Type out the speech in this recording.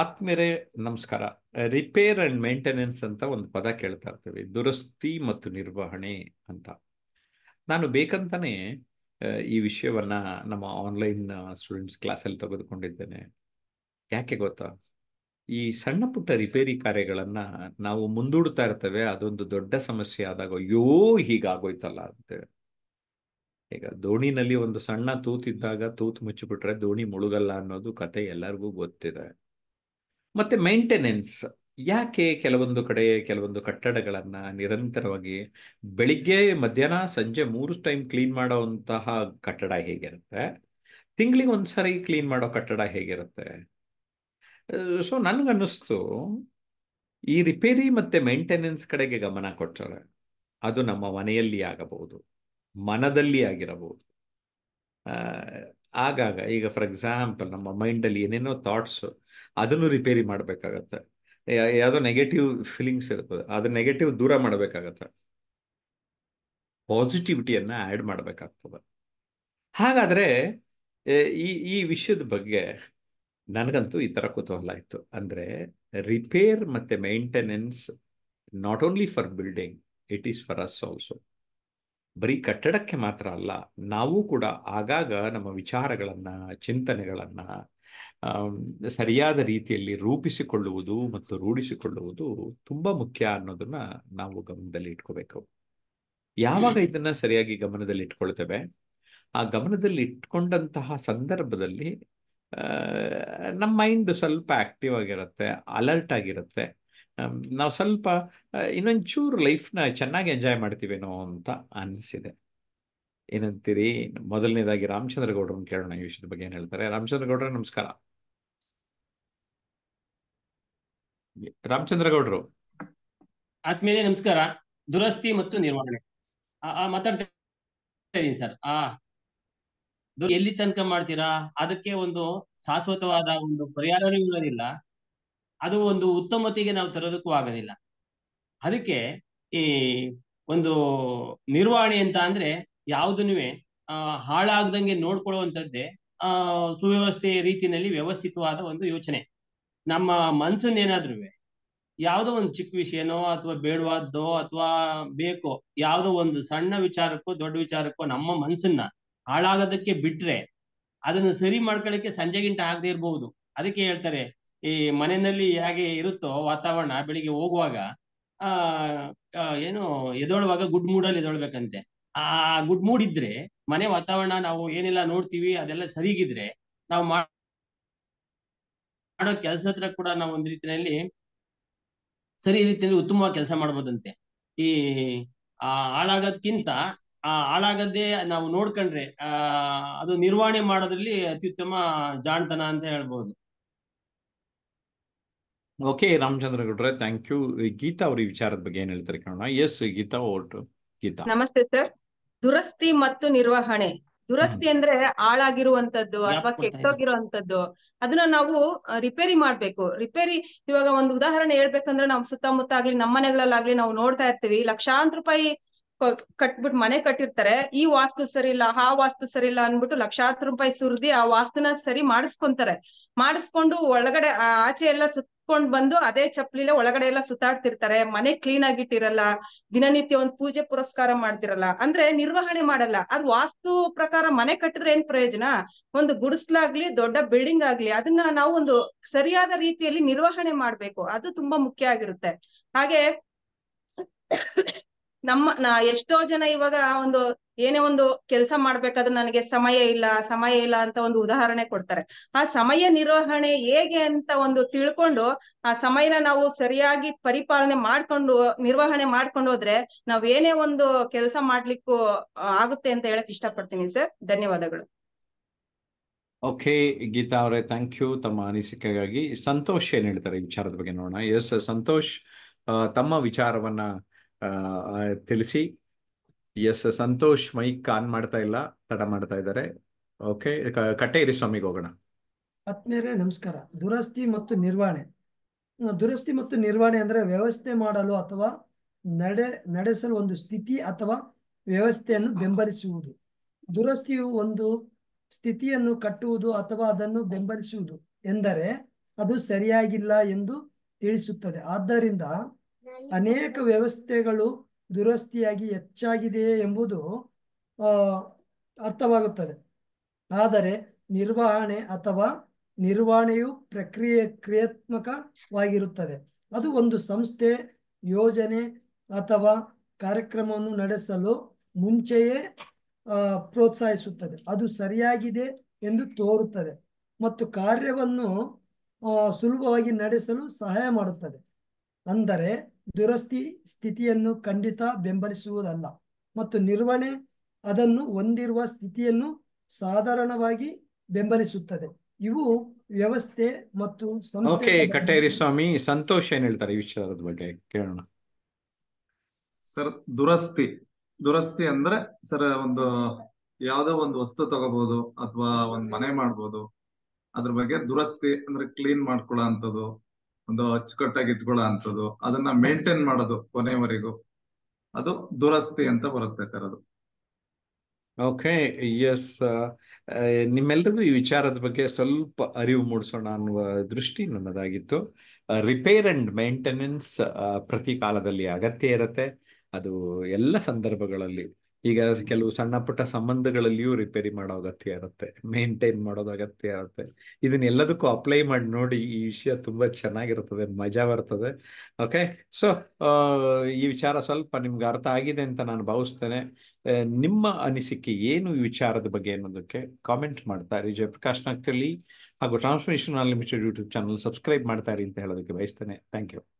ಆತ್ಮೇಲೆ ನಮಸ್ಕಾರ repair and maintenance ಅಂತ ಒಂದು ಪದ ಕೇಳ್ತಾ ಇರ್ತೇವೆ ದುರಸ್ತಿ ಮತ್ತು ನಿರ್ವಹಣೆ ಅಂತ ನಾನು ಬೇಕಂತಾನೆ ಈ ವಿಷಯವನ್ನ ನಮ್ಮ ಆನ್ಲೈನ್ ಸ್ಟೂಡೆಂಟ್ಸ್ ಕ್ಲಾಸಲ್ಲಿ ತೆಗೆದುಕೊಂಡಿದ್ದೇನೆ ಯಾಕೆ ಗೊತ್ತಾ ಈ ಸಣ್ಣ ಪುಟ್ಟ ರಿಪೇರಿ ಕಾರ್ಯಗಳನ್ನ ನಾವು ಮುಂದೂಡ್ತಾ ಇರ್ತೇವೆ ಅದೊಂದು ದೊಡ್ಡ ಸಮಸ್ಯೆ ಆದಾಗ ಅಯ್ಯೋ ಹೀಗಾಗೋಯ್ತಲ್ಲ ಅಂತೇಳಿ ಈಗ ದೋಣಿನಲ್ಲಿ ಒಂದು ಸಣ್ಣ ತೂತಿದ್ದಾಗ ತೂತು ಮುಚ್ಚಿಬಿಟ್ರೆ ದೋಣಿ ಮುಳುಗಲ್ಲ ಅನ್ನೋದು ಕತೆ ಎಲ್ಲರಿಗೂ ಗೊತ್ತಿದೆ ಮತ್ತು ಮೈಂಟೆನೆನ್ಸ್ ಯಾಕೆ ಕೆಲವೊಂದು ಕಡೆ ಕೆಲವೊಂದು ಕಟ್ಟಡಗಳನ್ನು ನಿರಂತರವಾಗಿ ಬೆಳಿಗ್ಗೆ ಮಧ್ಯಾಹ್ನ ಸಂಜೆ ಮೂರು ಟೈಮ್ ಕ್ಲೀನ್ ಮಾಡೋವಂತಹ ಕಟ್ಟಡ ಹೇಗಿರುತ್ತೆ ತಿಂಗಳಿಗೆ ಒಂದ್ಸರಿ ಕ್ಲೀನ್ ಮಾಡೋ ಕಟ್ಟಡ ಹೇಗಿರುತ್ತೆ ಸೊ ನನಗನ್ನಿಸ್ತು ಈ ರಿಪೇರಿ ಮತ್ತು ಮೇಂಟೆನೆನ್ಸ್ ಕಡೆಗೆ ಗಮನ ಕೊಟ್ಟರೆ ಅದು ನಮ್ಮ ಮನೆಯಲ್ಲಿ ಆಗಬಹುದು ಮನದಲ್ಲಿ ಆಗಿರಬಹುದು ಆಗಾಗ ಈಗ ಫಾರ್ ಎಕ್ಸಾಂಪಲ್ ನಮ್ಮ ಮೈಂಡಲ್ಲಿ ಏನೇನೋ ಥಾಟ್ಸ್ ಅದನ್ನು ರಿಪೇರಿ ಮಾಡಬೇಕಾಗತ್ತೆ ಯಾವುದೋ ನೆಗೆಟಿವ್ ಫೀಲಿಂಗ್ಸ್ ಇರ್ತದೆ ಅದು ನೆಗೆಟಿವ್ ದೂರ ಮಾಡಬೇಕಾಗತ್ತೆ ಪಾಸಿಟಿವಿಟಿಯನ್ನು ಆ್ಯಡ್ ಮಾಡಬೇಕಾಗ್ತದೆ ಹಾಗಾದರೆ ಈ ಈ ವಿಷಯದ ಬಗ್ಗೆ ನನಗಂತೂ ಈ ಥರ ಕುತೂಹಲ ಇತ್ತು ಅಂದರೆ ರಿಪೇರ್ ಮತ್ತು maintenance not only for building it is for us also ಬರೀ ಕಟ್ಟಡಕ್ಕೆ ಮಾತ್ರ ಅಲ್ಲ ನಾವು ಕೂಡ ಆಗಾಗ ನಮ್ಮ ವಿಚಾರಗಳನ್ನು ಚಿಂತನೆಗಳನ್ನು ಸರಿಯಾದ ರೀತಿಯಲ್ಲಿ ರೂಪಿಸಿಕೊಳ್ಳುವುದು ಮತ್ತು ರೂಢಿಸಿಕೊಳ್ಳುವುದು ತುಂಬ ಮುಖ್ಯ ಅನ್ನೋದನ್ನ ನಾವು ಗಮನದಲ್ಲಿ ಇಟ್ಕೋಬೇಕು ಯಾವಾಗ ಇದನ್ನ ಸರಿಯಾಗಿ ಗಮನದಲ್ಲಿ ಇಟ್ಕೊಳ್ತೇವೆ ಆ ಗಮನದಲ್ಲಿ ಇಟ್ಕೊಂಡಂತಹ ಸಂದರ್ಭದಲ್ಲಿ ನಮ್ಮ ಮೈಂಡ್ ಸ್ವಲ್ಪ ಆಕ್ಟಿವ್ ಆಗಿರುತ್ತೆ ಅಲರ್ಟ್ ಆಗಿರುತ್ತೆ ನಾವು ಸ್ವಲ್ಪ ಇನ್ನೊಂಚೂರು ಲೈಫ್ನ ಚೆನ್ನಾಗಿ ಎಂಜಾಯ್ ಮಾಡ್ತೀವೇನೋ ಅಂತ ಅನಿಸಿದೆ ಏನಂತೀರಿ ಮೊದಲನೇದಾಗಿ ರಾಮಚಂದ್ರ ಕೇಳೋಣ ಈ ವಿಷಯದ ಬಗ್ಗೆ ಏನು ಹೇಳ್ತಾರೆ ರಾಮಚಂದ್ರ ಗೌಡ್ರ ನಮಸ್ಕಾರ ರಾಮಚಂದ್ರ ಗೌಡ್ರು ಆತ್ಮೇಲೆ ನಮಸ್ಕಾರ ದುರಸ್ತಿ ಮತ್ತು ನಿರ್ವಹಣೆ ಮಾತಾಡ್ತಾ ಇದ್ದೀನಿ ಸರ್ ಆ ಎಲ್ಲಿ ತನಕ ಮಾಡ್ತೀರಾ ಅದಕ್ಕೆ ಒಂದು ಶಾಶ್ವತವಾದ ಒಂದು ಪರಿಹಾರವೇ ಇರೋದಿಲ್ಲ ಅದು ಒಂದು ಉತ್ತಮತೆಗೆ ನಾವು ತರೋದಕ್ಕೂ ಆಗೋದಿಲ್ಲ ಅದಕ್ಕೆ ಈ ಒಂದು ನಿರ್ವಹಣೆ ಅಂತ ಅಂದ್ರೆ ಆ ಹಾಳಾಗ್ದಂಗೆ ನೋಡ್ಕೊಳ್ಳುವಂಥದ್ದೇ ಆ ಸುವ್ಯವಸ್ಥೆ ರೀತಿಯಲ್ಲಿ ವ್ಯವಸ್ಥಿತವಾದ ಒಂದು ಯೋಚನೆ ನಮ್ಮ ಮನ್ಸನ್ನೇನಾದ್ರೂ ಯಾವುದೋ ಒಂದು ಚಿಕ್ಕ ವಿಷಯನೋ ಅಥವಾ ಬೇಡವಾದ್ದೋ ಅಥವಾ ಬೇಕೋ ಯಾವುದೋ ಒಂದು ಸಣ್ಣ ವಿಚಾರಕ್ಕೋ ದೊಡ್ಡ ವಿಚಾರಕ್ಕೋ ನಮ್ಮ ಮನಸ್ಸನ್ನ ಹಾಳಾಗೋದಕ್ಕೆ ಬಿಟ್ರೆ ಅದನ್ನು ಸರಿ ಮಾಡ್ಕೊಳ್ಳಿಕ್ಕೆ ಸಂಜೆಗಿಂಟ ಆಗದೆ ಇರಬಹುದು ಅದಕ್ಕೆ ಹೇಳ್ತಾರೆ ಈ ಮನೆಯಲ್ಲಿ ಹೇಗೆ ಇರುತ್ತೋ ವಾತಾವರಣ ಬೆಳಿಗ್ಗೆ ಹೋಗುವಾಗ ಆ ಏನು ಎದೊಳುವಾಗ ಗುಡ್ ಮೂಡಲ್ಲಿ ಎದೊಳ್ಬೇಕಂತೆ ಆ ಗುಡ್ ಮೂಡ್ ಇದ್ರೆ ಮನೆ ವಾತಾವರಣ ನಾವು ಏನೆಲ್ಲ ನೋಡ್ತೀವಿ ಅದೆಲ್ಲ ಸರಿಗಿದ್ರೆ ನಾವು ಮಾಡೋ ಕೆಲಸ ಹತ್ರ ಕೂಡ ನಾವು ಒಂದ್ ರೀತಿಯಲ್ಲಿ ಸರಿ ರೀತಿಯಲ್ಲಿ ಉತ್ತಮವಾಗಿ ಕೆಲಸ ಮಾಡ್ಬೋದಂತೆ ಈ ಆ ಹಾಳಾಗೋದ್ಕಿಂತ ಆ ಹಾಳಾಗದ್ದೇ ನಾವು ನೋಡ್ಕೊಂಡ್ರೆ ಆ ಅದು ನಿರ್ವಹಣೆ ಮಾಡೋದ್ರಲ್ಲಿ ಅತ್ಯುತ್ತಮ ಜಾಣತನ ಅಂತ ಹೇಳ್ಬೋದು ಓಕೆ ರಾಮಚಂದ್ರ ಗೌಡ್ರೆ ಥ್ಯಾಂಕ್ ಯು ಗೀತಾ ಅವ್ರ ಈ ವಿಚಾರದ ಬಗ್ಗೆ ಏನ್ ಹೇಳ್ತಾರೆ ಎಸ್ ಗೀತಾ ಓಟ್ ಗೀತಾ ನಮಸ್ತೆ ಸರ್ ದುರಸ್ತಿ ಮತ್ತು ನಿರ್ವಹಣೆ ದುರಸ್ತಿ ಅಂದ್ರೆ ಹಾಳಾಗಿರುವಂತದ್ದು ಅಥವಾ ಕೆಟ್ಟೋಗಿರುವಂತದ್ದು ಅದನ್ನ ನಾವು ರಿಪೇರಿ ಮಾಡ್ಬೇಕು ರಿಪೇರಿ ಇವಾಗ ಒಂದು ಉದಾಹರಣೆ ಹೇಳ್ಬೇಕಂದ್ರೆ ನಾವು ಸುತ್ತಮುತ್ತ ಆಗ್ಲಿ ನಮ್ಮ ಮನೆಗಳಲ್ಲಾಗ್ಲಿ ನಾವು ನೋಡ್ತಾ ಇರ್ತೀವಿ ಲಕ್ಷಾಂತರ ರೂಪಾಯಿ ಕಟ್ಬಿಟ್ಟು ಮನೆ ಕಟ್ಟಿರ್ತಾರೆ ಈ ವಾಸ್ತು ಸರಿ ಇಲ್ಲ ಆ ವಾಸ್ತು ಸರಿ ಇಲ್ಲ ಅನ್ಬಿಟ್ಟು ಲಕ್ಷಾಂತರ ರೂಪಾಯಿ ಸುರಿದಿ ಆ ವಾಸ್ತುನ ಸರಿ ಮಾಡಿಸ್ಕೊಂತಾರೆ ಮಾಡಿಸ್ಕೊಂಡು ಒಳಗಡೆ ಆಚೆ ಎಲ್ಲ ಸುತ್ಕೊಂಡ್ ಬಂದು ಅದೇ ಚಪ್ಲಿಲೆ ಒಳಗಡೆ ಎಲ್ಲ ಸುತ್ತಾಡ್ತಿರ್ತಾರೆ ಮನೆ ಕ್ಲೀನ್ ಆಗಿಟ್ಟಿರಲ್ಲ ದಿನನಿತ್ಯ ಒಂದ್ ಪೂಜೆ ಪುರಸ್ಕಾರ ಮಾಡ್ತಿರಲ್ಲ ಅಂದ್ರೆ ನಿರ್ವಹಣೆ ಮಾಡಲ್ಲ ಅದ್ ವಾಸ್ತು ಪ್ರಕಾರ ಮನೆ ಕಟ್ಟಿದ್ರೆ ಏನ್ ಪ್ರಯೋಜನ ಒಂದು ಗುಡಿಸ್ಲಾಗ್ಲಿ ದೊಡ್ಡ ಬಿಲ್ಡಿಂಗ್ ಆಗ್ಲಿ ಅದನ್ನ ನಾವು ಒಂದು ಸರಿಯಾದ ರೀತಿಯಲ್ಲಿ ನಿರ್ವಹಣೆ ಮಾಡ್ಬೇಕು ಅದು ತುಂಬಾ ಮುಖ್ಯ ಆಗಿರುತ್ತೆ ಹಾಗೆ ನಮ್ಮ ನಾ ಎಷ್ಟೋ ಜನ ಇವಾಗ ಒಂದು ಏನೇ ಒಂದು ಕೆಲಸ ಮಾಡ್ಬೇಕಾದ್ರೆ ನನಗೆ ಸಮಯ ಇಲ್ಲ ಸಮಯ ಇಲ್ಲ ಅಂತ ಒಂದು ಉದಾಹರಣೆ ಕೊಡ್ತಾರೆ ಆ ಸಮಯ ನಿರ್ವಹಣೆ ಹೇಗೆ ಅಂತ ಒಂದು ತಿಳ್ಕೊಂಡು ಆ ಸಮಯನ ನಾವು ಸರಿಯಾಗಿ ಪರಿಪಾಲನೆ ಮಾಡ್ಕೊಂಡು ನಿರ್ವಹಣೆ ಮಾಡ್ಕೊಂಡು ಹೋದ್ರೆ ನಾವ್ ಏನೇ ಒಂದು ಕೆಲಸ ಮಾಡ್ಲಿಕ್ಕೂ ಆಗುತ್ತೆ ಅಂತ ಹೇಳಕ್ ಇಷ್ಟಪಡ್ತೀನಿ ಸರ್ ಧನ್ಯವಾದಗಳು ಓಕೆ ಗೀತಾ ಅವರೇ ಥ್ಯಾಂಕ್ ಯು ತಮ್ಮ ಅನಿಸಿಕೆಗಾಗಿ ಸಂತೋಷ್ ಏನ್ ಹೇಳ್ತಾರೆ ವಿಚಾರದ ಬಗ್ಗೆ ನೋಡೋಣ ಎಸ್ ಸಂತೋಷ್ ತಮ್ಮ ವಿಚಾರವನ್ನ ತಿಳಿಸಿ ಎಸ್ ಸಂತೋಷ್ ಮೈಕ್ ಆನ್ ಮಾಡ್ತಾ ಇಲ್ಲ ತಡ ಮಾಡ್ತಾ ಇದ್ದಾರೆ ಓಕೆ ಕಟ್ಟೇರಿ ಸ್ವಾಮಿಗೆ ಹೋಗೋಣ ಆತ್ಮೀಯರೇ ನಮಸ್ಕಾರ ದುರಸ್ತಿ ಮತ್ತು ನಿರ್ವಹಣೆ ದುರಸ್ತಿ ಮತ್ತು ನಿರ್ವಹಣೆ ಅಂದ್ರೆ ವ್ಯವಸ್ಥೆ ಮಾಡಲು ಅಥವಾ ನಡೆ ನಡೆಸಲು ಒಂದು ಸ್ಥಿತಿ ಅಥವಾ ವ್ಯವಸ್ಥೆಯನ್ನು ಬೆಂಬಲಿಸುವುದು ದುರಸ್ತಿಯು ಒಂದು ಸ್ಥಿತಿಯನ್ನು ಕಟ್ಟುವುದು ಅಥವಾ ಅದನ್ನು ಬೆಂಬಲಿಸುವುದು ಎಂದರೆ ಅದು ಸರಿಯಾಗಿಲ್ಲ ಎಂದು ತಿಳಿಸುತ್ತದೆ ಆದ್ದರಿಂದ ಅನೇಕ ವ್ಯವಸ್ಥೆಗಳು ದುರಸ್ತಿಯಾಗಿ ಹೆಚ್ಚಾಗಿದೆಯೇ ಎಂಬುದು ಅರ್ಥವಾಗುತ್ತದೆ ಆದರೆ ನಿರ್ವಹಣೆ ಅಥವಾ ನಿರ್ವಹಣೆಯು ಪ್ರಕ್ರಿಯೆ ಕ್ರಿಯಾತ್ಮಕವಾಗಿರುತ್ತದೆ ಅದು ಒಂದು ಸಂಸ್ಥೆ ಯೋಜನೆ ಅಥವಾ ಕಾರ್ಯಕ್ರಮವನ್ನು ನಡೆಸಲು ಮುಂಚೆಯೇ ಪ್ರೋತ್ಸಾಹಿಸುತ್ತದೆ ಅದು ಸರಿಯಾಗಿದೆ ಎಂದು ತೋರುತ್ತದೆ ಮತ್ತು ಕಾರ್ಯವನ್ನು ಸುಲಭವಾಗಿ ನಡೆಸಲು ಸಹಾಯ ಮಾಡುತ್ತದೆ ಅಂದರೆ ದುರಸ್ತಿ ಸ್ಥಿತಿಯನ್ನು ಖಂಡಿತ ಬೆಂಬಲಿಸುವುದಲ್ಲ ಮತ್ತು ನಿರ್ವಹಣೆ ಅದನ್ನು ಹೊಂದಿರುವ ಸ್ಥಿತಿಯನ್ನು ಸಾಧಾರಣವಾಗಿ ಬೆಂಬಲಿಸುತ್ತದೆ ಇವು ವ್ಯವಸ್ಥೆ ಮತ್ತು ಸ್ವಾಮಿ ಸಂತೋಷ ಏನ್ ಹೇಳ್ತಾರೆ ಈ ವಿಚಾರದ ಬಗ್ಗೆ ಕೇಳೋಣ ಸರ್ ದುರಸ್ತಿ ದುರಸ್ತಿ ಅಂದ್ರೆ ಸರ್ ಒಂದು ಯಾವ್ದೋ ಒಂದು ವಸ್ತು ತಗೋಬಹುದು ಅಥವಾ ಒಂದ್ ಮನೆ ಮಾಡ್ಬೋದು ಅದ್ರ ಬಗ್ಗೆ ದುರಸ್ತಿ ಅಂದ್ರೆ ಕ್ಲೀನ್ ಮಾಡ್ಕೊಳ್ಳೋ ಅಂತದ್ದು ಒಂದು ಅಚ್ಚುಕಟ್ಟಾಗಿ ಇಟ್ಕೊಳ್ಳೋ ಅದನ್ನ ಮೇಂಟೈನ್ ಮಾಡೋದು ಕೊನೆವರೆಗೂ ಅದು ದುರಸ್ತಿ ಅಂತ ಬರುತ್ತೆ ಸರ್ ಅದು ಓಕೆ ಎಸ್ ನಿಮ್ಮೆಲ್ಲರಿಗೂ ಈ ವಿಚಾರದ ಬಗ್ಗೆ ಸ್ವಲ್ಪ ಅರಿವು ಮೂಡಿಸೋಣ ಅನ್ನುವ ದೃಷ್ಟಿ ನನ್ನದಾಗಿತ್ತು ರಿಪೇರ್ ಅಂಡ್ ಮೇಂಟೆನೆನ್ಸ್ ಪ್ರತಿ ಕಾಲದಲ್ಲಿ ಅಗತ್ಯ ಇರುತ್ತೆ ಅದು ಎಲ್ಲ ಸಂದರ್ಭಗಳಲ್ಲಿ ಈಗ ಕೆಲವು ಸಣ್ಣ ಪುಟ್ಟ ಸಂಬಂಧಗಳಲ್ಲಿಯೂ ರಿಪೇರಿ ಮಾಡೋ ಅಗತ್ಯ ಇರುತ್ತೆ ಮೇಂಟೈನ್ ಮಾಡೋದು ಅಗತ್ಯ ಇರುತ್ತೆ ಇದನ್ನೆಲ್ಲದಕ್ಕೂ ಅಪ್ಲೈ ಮಾಡಿ ನೋಡಿ ಈ ವಿಷಯ ತುಂಬಾ ಚೆನ್ನಾಗಿರುತ್ತದೆ ಮಜಾ ಬರ್ತದೆ ಓಕೆ ಸೊ ಈ ವಿಚಾರ ಸ್ವಲ್ಪ ನಿಮ್ಗೆ ಅರ್ಥ ಆಗಿದೆ ಅಂತ ನಾನು ಭಾವಿಸ್ತೇನೆ ನಿಮ್ಮ ಅನಿಸಿಕೆ ಏನು ಈ ವಿಚಾರದ ಬಗ್ಗೆ ಅನ್ನೋದಕ್ಕೆ ಕಾಮೆಂಟ್ ಮಾಡ್ತಾ ಇರಿ ಜಯಪ್ರಕಾಶ್ ನಾಗ್ತಿರ್ಲಿ ಹಾಗೂ transmission unlimited YouTube channel subscribe ಮಾಡ್ತಾರೆ ಅಂತ ಹೇಳೋದಕ್ಕೆ ಬಯಸ್ತೇನೆ ಥ್ಯಾಂಕ್ ಯು